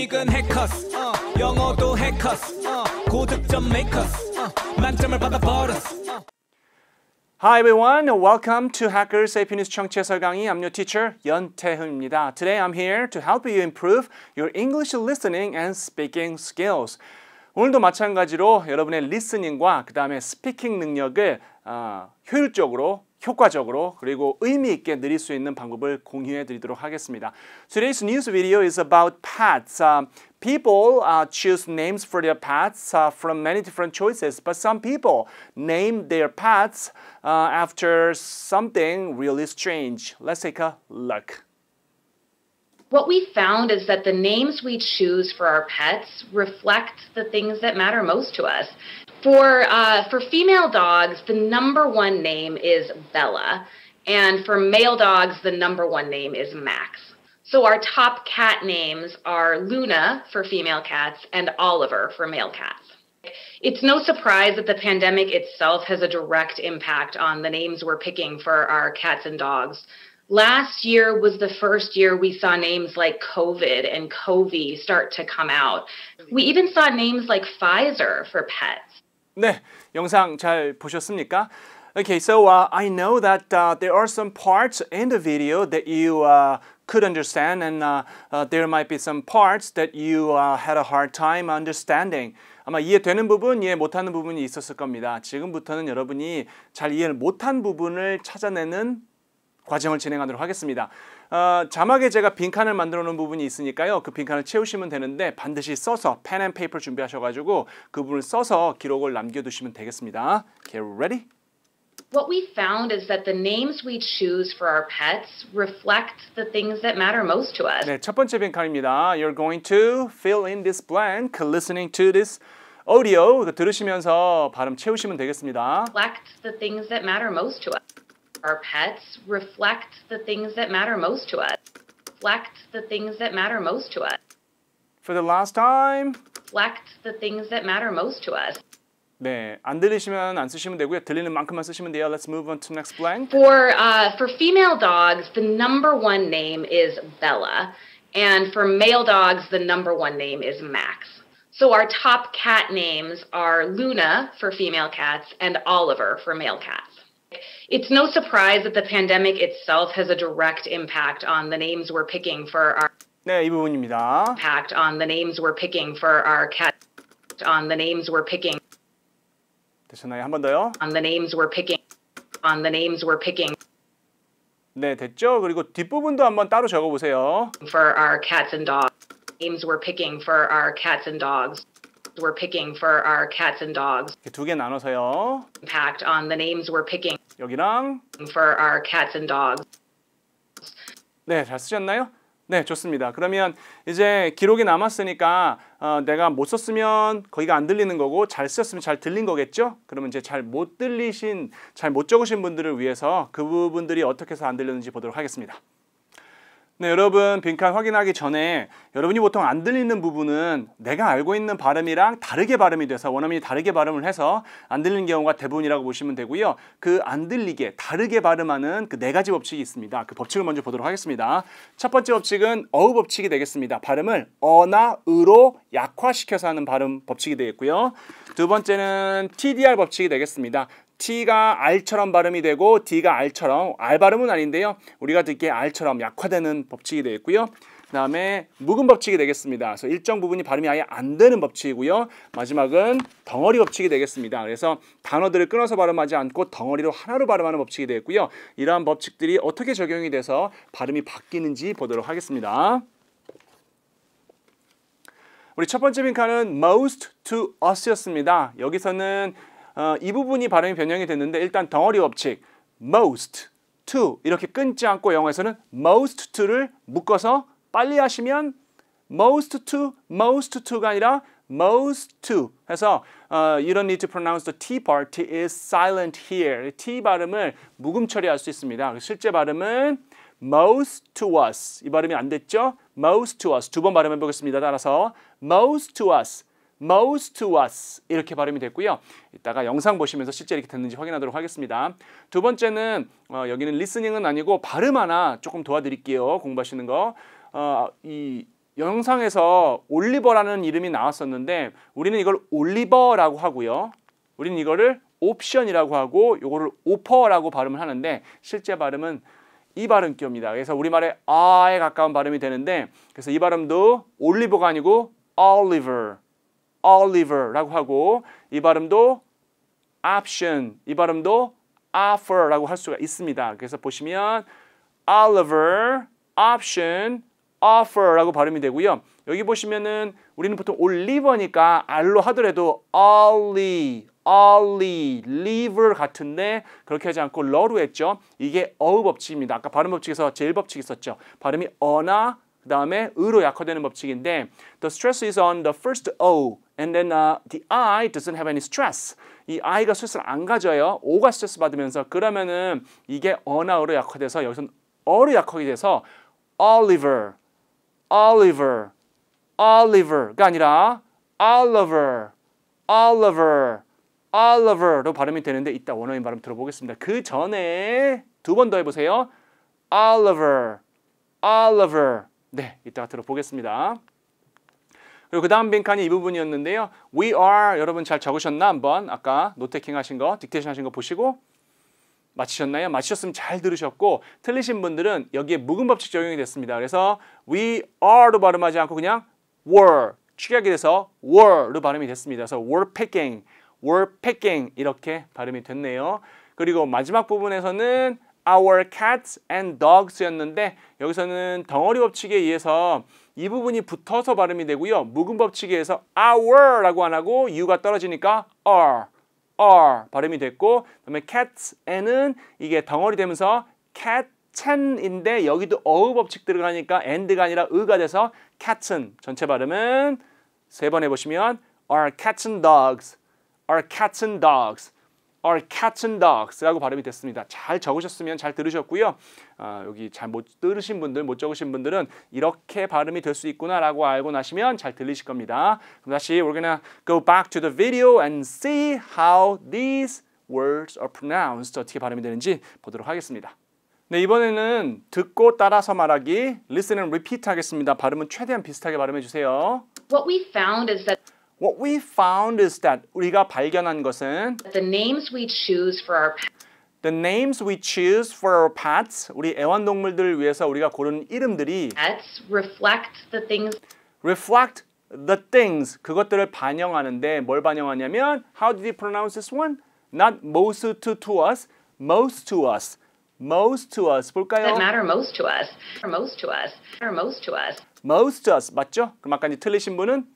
수익은 해커스 어, 영어도 해커스 어, 고득점 메이커스 어, 만점을 받아버렸어 Hi everyone, welcome to Hackers AP News 청취해설 강의. I'm your teacher 연태훈입니다. Today I'm here to help you improve your English listening and speaking skills. 오늘도 마찬가지로 여러분의 리스닝과 그 다음에 스피킹 능력을 어, 효율적으로 효과적으로 그리고 의미 있게 늘릴 수 있는 방법을 공유해 드리도록 하겠습니다. Today's news video is about pets. Um, people uh, choose names for their pets uh, from many different choices, but some people name their pets uh, after something really strange. Let's take a look. What we found is that the names we choose for our pets reflect the things that matter most to us. For uh, for female dogs, the number one name is Bella, and for male dogs, the number one name is Max. So our top cat names are Luna for female cats and Oliver for male cats. It's no surprise that the pandemic itself has a direct impact on the names we're picking for our cats and dogs. Last year was the first year we saw names like COVID and Covey start to come out. We even saw names like Pfizer for pets. 네, 영상 잘 보셨습니까? Okay, so uh, I know that uh, there are some parts in the video that you uh, could understand, and there might be some parts that you had a hard time understanding. 아마 이해되는 부분, 이해 못하는 부분이 있었을 겁니다. 지금부터는 여러분이 잘 이해를 못한 부분을 찾아내는 과정을 진행하도록 하겠습니다. 어, 자막에 제가 빈칸을 만들어 놓은 부분이 있으니까요. 그 빈칸을 채우시면 되는데 반드시 써서 펜앤페이퍼 준비하셔가지고 그 부분을 써서 기록을 남겨두시면 되겠습니다. Get ready? What we found is that the names we choose for our pets reflect the things that matter most to us. 네, 첫 번째 빈칸입니다. You're going to fill in this blank listening to this audio. 들으시면서 발음 채우시면 되겠습니다. Reflect the things that matter most to us. our pets reflect the things that matter most to us. Reflect the things that matter most to us. For the last time. Reflect the things that matter most to us. 네, 안 들리시면 안 쓰시면 되고요. 들리는 만큼만 쓰시면 돼요. Let's move on to next blank. For uh, for female dogs, the number one name is Bella, and for male dogs, the number one name is Max. So our top cat names are Luna for female cats and Oliver for male cats. It's no surprise that the pandemic itself has a direct impact on the names we're picking for our 네, 이 부분입니다. impact on the names we're picking for our cat on the names we're picking 되셨나요? 한번 더요. on the names we're picking on the names we're picking 네, 됐죠? 그리고 뒷부분도 한번 따로 적어 보세요. for our cats and dogs names we're picking for our cats and dogs we're picking for our cats and dogs. 두개 나눠서요. Impact on the names we're picking. 여기랑 for our cats and dogs. 네, 잘 쓰셨나요? 네, 좋습니다. 그러면 이제 기록이 남았으니까 어, 내가 못 썼으면 거기가 안 들리는 거고 잘썼으면잘 들린 거겠죠? 그러면 이제 잘 못 들리신, 잘 못 적으신 분들을 위해서 그 부분들이 어떻게 해서 안 들렸는지 보도록 하겠습니다. 네, 여러분 빈칸 확인하기 전에 여러분이 보통 안 들리는 부분은 내가 알고 있는 발음이랑 다르게 발음이 돼서 원어민이 다르게 발음을 해서 안 들리는 경우가 대부분이라고 보시면 되고요. 그 안 들리게 다르게 발음하는 그 네 가지 법칙이 있습니다. 그 법칙을 먼저 보도록 하겠습니다. 첫 번째 법칙은 어우 법칙이 되겠습니다. 발음을 어나 으로 약화시켜서 하는 발음 법칙이 되겠고요. 두 번째는 TDR 법칙이 되겠습니다. T가 R처럼 발음이 되고 D가 R처럼 R 발음은 아닌데요. 우리가 듣기에 R처럼 약화되는 법칙이 되겠고요. 그 다음에 묵은 법칙이 되겠습니다. 그래서 일정 부분이 발음이 아예 안 되는 법칙이고요. 마지막은 덩어리 법칙이 되겠습니다. 그래서 단어들을 끊어서 발음하지 않고 덩어리로 하나로 발음하는 법칙이 되겠고요. 이러한 법칙들이 어떻게 적용이 돼서 발음이 바뀌는지 보도록 하겠습니다. 우리 첫 번째 빈칸은 most to us였습니다. 여기서는 이 부분이 발음이 변형이 됐는데 일단 덩어리 법칙 most to 이렇게 끊지 않고 영어에서는 most to를 묶어서 빨리 하시면 most to most to가 아니라 most to 해서 uh, you don't need to pronounce the t part t is silent here t 발음을 무음 처리할 수 있습니다. 실제 발음은 most to us 이 발음이 안 됐죠? most to us 두 번 발음해 보겠습니다. 따라서 most to us most to us 이렇게 발음이 됐고요. 이따가 영상 보시면서 실제 이렇게 됐는지 확인하도록 하겠습니다. 두 번째는 어, 여기는 리스닝은 아니고 발음 하나 조금 도와드릴게요. 공부하시는 거. 어, 이 영상에서 올리버라는 이름이 나왔었는데 우리는 이걸 올리버라고 하고요. 우리는 이거를 옵션이라고 하고 요거를 오퍼라고 발음을 하는데 실제 발음은 이 발음격입니다. 그래서 우리말에 아에 가까운 발음이 되는데 그래서 이 발음도 올리버가 아니고 올리버 Oliver라고 하고 이 발음도 option, 이 발음도 offer라고 할 수가 있습니다. 그래서 보시면 Oliver, option, offer라고 발음이 되고요. 여기 보시면은 우리는 보통 올리버니까 알로 하더라도 올리, 올리, 리버 같은데 그렇게 하지 않고 러로 했죠. 이게 어우 법칙입니다. 아까 발음 법칙에서 제일 법칙 있었죠. 발음이 어나 그 다음에 으로 약화되는 법칙인데 The stress is on the first O And then uh, the I doesn't have any stress. 이 I가 스트레스를 안 가져요. O가 스트레스 받으면서 그러면은 이게 언어로 약화돼서 여기서 어로 약화가 돼서 Oliver, Oliver, Oliver가 아니라 Oliver, Oliver, Oliver로 발음이 되는데 이따 원어민 발음 들어보겠습니다. 그 전에 두 번 더 해보세요. Oliver, Oliver. 네, 이따가 들어보겠습니다. 그리고 그 다음 빈칸이 이 부분이었는데요. We are 여러분 잘 적으셨나 한번 아까 노테킹 하신 거, 딕테이션 하신 거 보시고 맞히셨나요? 맞히셨으면 잘 들으셨고 틀리신 분들은 여기에 묵은 법칙 적용이 됐습니다. 그래서 we are로 발음하지 않고 그냥 were 축약이 돼서 were로 발음이 됐습니다. 그래서 were picking, were picking 이렇게 발음이 됐네요. 그리고 마지막 부분에서는 our cats and dogs였는데 여기서는 덩어리 법칙에 의해서 이 부분이 붙어서 발음이 되고요. 묵은 법칙에 의해서 our라고 안 하고 u가 떨어지니까 are, r 발음이 됐고 그다음에 cats and은 이게 덩어리 되면서 cat ten 인데 여기도 어우 법칙 들어가니까 and가 아니라 의가 돼서 cat은 전체 발음은 세 번 해보시면 a r cats and dogs, a r cats and dogs are cats and dogs라고 발음이 됐습니다. 잘 적으셨으면 잘 들으셨고요. 아, 여기 잘 못 들으신 분들, 못 적으신 분들은 이렇게 발음이 될 수 있구나라고 알고 나시면 잘 들리실 겁니다. 그럼 다시 we're gonna go back to the video and see how these words are pronounced 어떻게 발음이 되는지 보도록 하겠습니다. 네, 이번에는 듣고 따라서 말하기 listen and repeat 하겠습니다. 발음은 최대한 비슷하게 발음해 주세요. What we found is that What we found is that 우리가 발견한 것은 the names we choose for our The names we choose for our pets, 우리 애완동물들을 위해서 우리가 고른 이름들이 pets reflect the things reflect the things 그것들을 반영하는데 뭘 반영하냐면 how did you pronounce this one? Not most to, to us, most to us. most to us 볼까요? That matter most to us. Most to us. Most to us. Most to us. 맞죠? 그럼 아까 틀리신 분은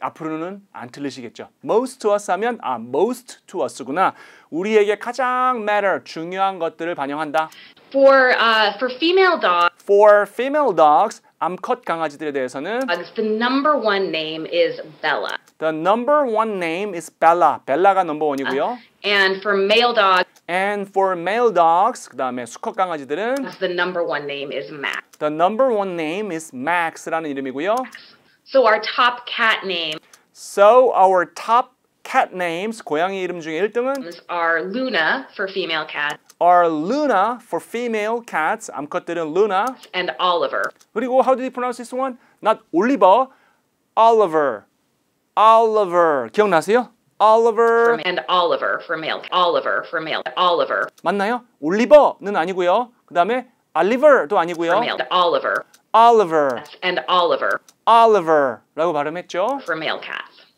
앞으로는 안 틀리시겠죠. most to us 하면 아, most to us구나. 우리에게 가장 matter, 중요한 것들을 반영한다. For, uh, for female dogs. For female dogs, 암컷 강아지들에 대해서는 The number one name is Bella. The number one name is Bella. 벨라가 넘버 원이고요. And for male dogs. And for male dogs, 그 다음에 수컷 강아지들은 The number one name is Max. The number one name is Max라는 이름이고요. Max. So our top cat name. So our top cat names 고양이 이름 중에 1등은 are Luna for female cat. are Luna for female cats. 암컷들은 Luna and Oliver. 그리고 how do you pronounce this one? Not Oliver, Oliver, Oliver. 기억나세요? Oliver and Oliver for male. Oliver for male. Oliver. 맞나요? Oliver는 아니고요. 그 다음에 Oliver도 아니고요. For male. Oliver. Oliver. And Oliver. Oliver라고 발음했죠. For male cats.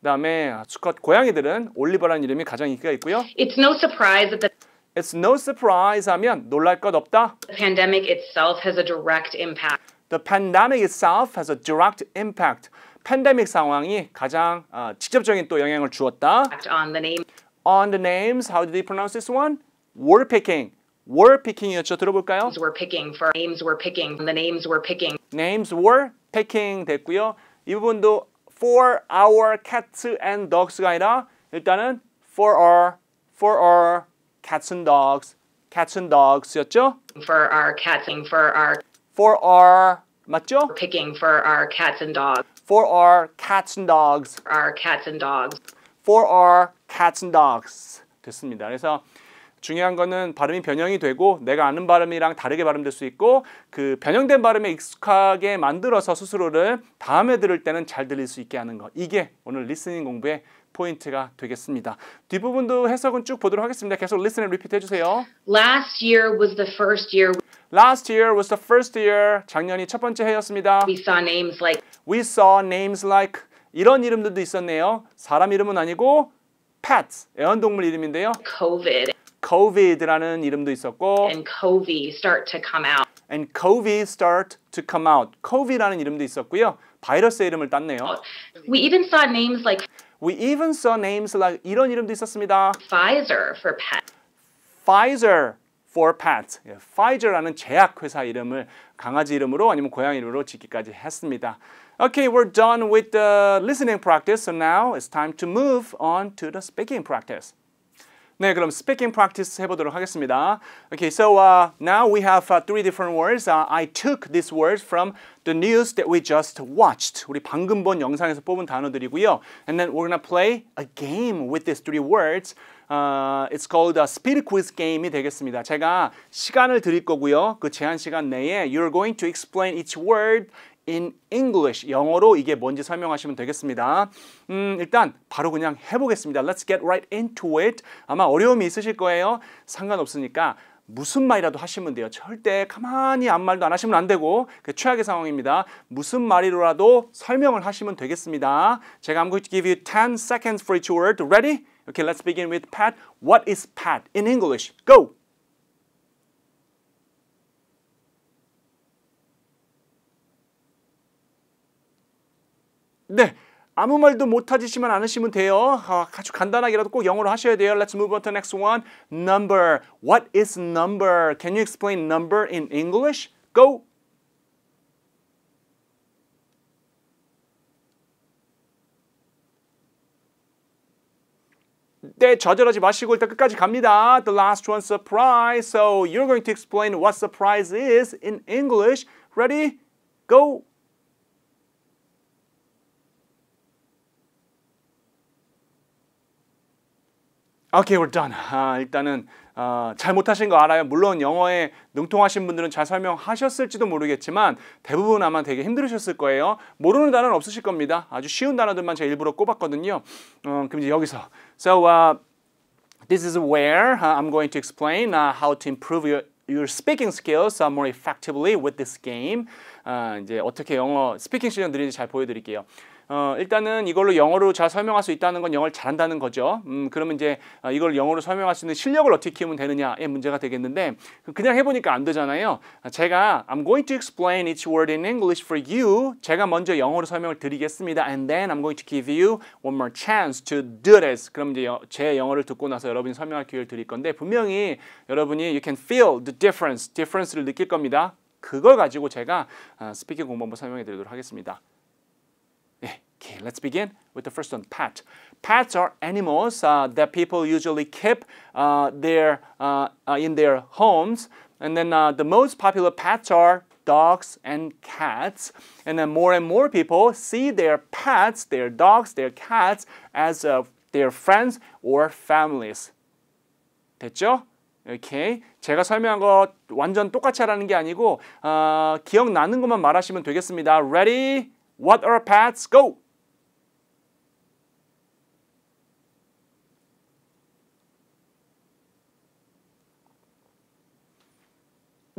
그다음에 수컷 고양이들은 올리버라는 이름이 가장 인기가 있고요. It's no surprise that the It's no surprise 하면 놀랄 것 없다. The pandemic itself has a direct impact. The pandemic itself has a direct impact. 팬데믹 상황이 가장 어, 직접적인 또 영향을 주었다. On the name. On the names. How do they pronounce this one? Word picking. were picking 들어볼까요? Names were picking for names were picking the names were picking names were picking 됐고요. 이 부분도 for our cats and dogs가 아니라 일단은 for our for our cats and dogs cats and dogs였죠. for our cats and for our for our 맞죠? picking for our cats and dogs for our cats and dogs our cats and dogs for our cats and dogs 됐습니다. 그래서 중요한 거는 발음이 변형이 되고 내가 아는 발음이랑 다르게 발음될 수 있고 그 변형된 발음에 익숙하게 만들어서 스스로를 다음에 들을 때는 잘 들릴 수 있게 하는 거 이게 오늘 리스닝 공부의 포인트가 되겠습니다. 뒷부분도 해석은 쭉 보도록 하겠습니다. 계속 리스닝 리 e 트 해주세요. Last year was the first year. Last year was the first year. 작년이 첫 번째 해였습니다. We saw names like. We saw names like. 이런 이름들도 있었네요. 사람 이름은 아니고 pets, 애완동물 이름인데요. COVID. COVID라는 이름도 있었고 and COVID start to come out. and COVID start to come out. COVID라는 이름도 있었고요. 바이러스 이름을 땄네요. We even saw names like We even saw names like 이런 이름도 있었습니다. Pfizer for pet. Pfizer for pet. 예, Pfizer라는 제약 회사 이름을 강아지 이름으로 아니면 고양이 이름으로 짓기까지 했습니다. Okay, we're done with the listening practice. So now it's time to move on to the speaking practice. 네, 그럼 speaking practice 해보도록 하겠습니다. Okay, so uh, now we have uh, three different words. Uh, I took these words from the news that we just watched. 우리 방금 본 영상에서 뽑은 단어들이고요. And then we're gonna play a game with these three words. Uh, it's called a speed quiz game이 되겠습니다. 제가 시간을 드릴 거고요. 그 제한 시간 내에 you're going to explain each word in English. 영어로 이게 뭔지 설명하시면 되겠습니다. 음, 일단 바로 그냥 해보겠습니다. Let's get right into it. 아마 어려움이 있으실 거예요. 상관없으니까 무슨 말이라도 하시면 돼요. 절대 가만히 아무 말도 안 하시면 안 되고 그 최악의 상황입니다. 무슨 말이라도 설명을 하시면 되겠습니다. 제가 I'm going to give you 10 seconds for each word. Ready? Okay, let's begin with Pat. What is Pat in English? Go! 네. 아무 말도 못 하시지만 않으시면 돼요. 아주 간단하게라도 꼭 영어로 하셔야 돼요. Let's move on to next one. Number. What is number? Can you explain number in English? Go. 네, 좌절하지 마시고 일단 끝까지 갑니다. The last one, surprise. So you're going to explain what surprise is in English. Ready? Go. 아, 오케이, okay, we're done. 아, 일단은 어, 아, 잘 못하신 거 알아요. 물론 영어에 능통하신 분들은 잘 설명하셨을지도 모르겠지만 대부분 아마 되게 힘들으셨을 거예요. 모르는 단어는 없으실 겁니다. 아주 쉬운 단어들만 제가 일부러 꼽았거든요. 어, 그럼 이제 여기서 So uh, this is where uh, I'm going to explain uh, how to improve your your speaking skills uh, more effectively with this game. 아, 이제 어떻게 영어 스피킹 실력 늘리는지 잘 보여드릴게요. 어, 일단은 이걸로 영어로 잘 설명할 수 있다는 건 영어를 잘한다는 거죠. 음, 그러면 이제 어, 이걸 영어로 설명할 수 있는 실력을 어떻게 키우면 되느냐의 문제가 되겠는데 그 그냥 해보니까 안 되잖아요. 제가 I'm going to explain each word in English for you. 제가 먼저 영어로 설명을 드리겠습니다. And then I'm going to give you one more chance to do this. 그럼 이제 여, 제 영어를 듣고 나서 여러분이 설명할 기회를 드릴 건데 분명히 여러분이 you can feel the difference, difference를 느낄 겁니다. 그걸 가지고 제가 스피킹 공부 한번 설명해 드리도록 하겠습니다. Okay, let's begin with the first one, pet. Pets are animals uh, that people usually keep uh, their, uh, uh in their homes. And then uh, the most popular pets are dogs and cats. And then more and more people see their pets, their dogs, their cats as uh, their friends or families. 됐죠? Okay. 제가 설명한 거 완전 똑같이 하라는 게 아니고 기억나는 것만 말하시면 되겠습니다. Ready? What are pets? Go!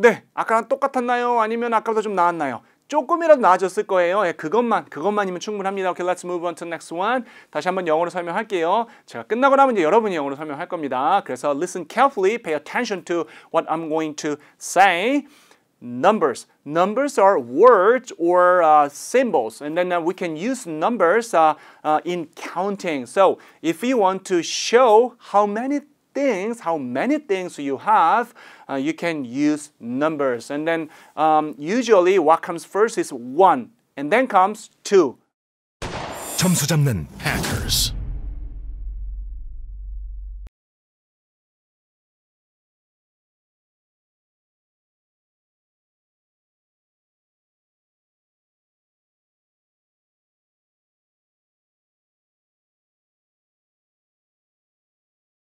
네, 아까랑 똑같았나요? 아니면 아까보다 좀 나았나요? 조금이라도 나아졌을 거예요. 예, 그것만, 그것만이면 충분합니다. 오케이, okay, let's move on to next one. 다시 한번 영어로 설명할게요. 제가 끝나고 나면 이제 여러분이 영어로 설명할 겁니다. 그래서 listen carefully, pay attention to what I'm going to say. Numbers. Numbers are words or uh, symbols, and then uh, we can use numbers uh, in counting. So, if we want to show how many things, how many things you have, uh, you can use numbers. And then um, usually what comes first is 1, and then comes 2. 점수 잡는 hackers.